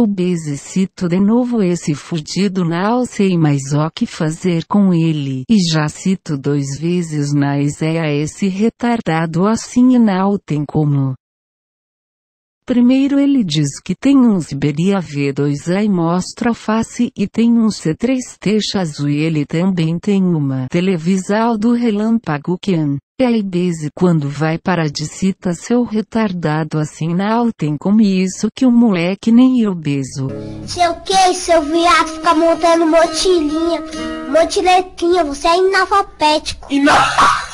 O cito de novo esse fudido não sei mais o que fazer com ele. E já cito dois vezes na a esse retardado assim e não tem como. Primeiro ele diz que tem um Siberia V2A e mostra a face e tem um C3 teixa azul e ele também tem uma televisão do relâmpago Kian. E aí Base quando vai para de cita seu retardado assim não tem como isso que o moleque nem eu é beso. Seu que, seu viado fica montando motilinha, motiletinha, você é inalfabético. Inalfabético.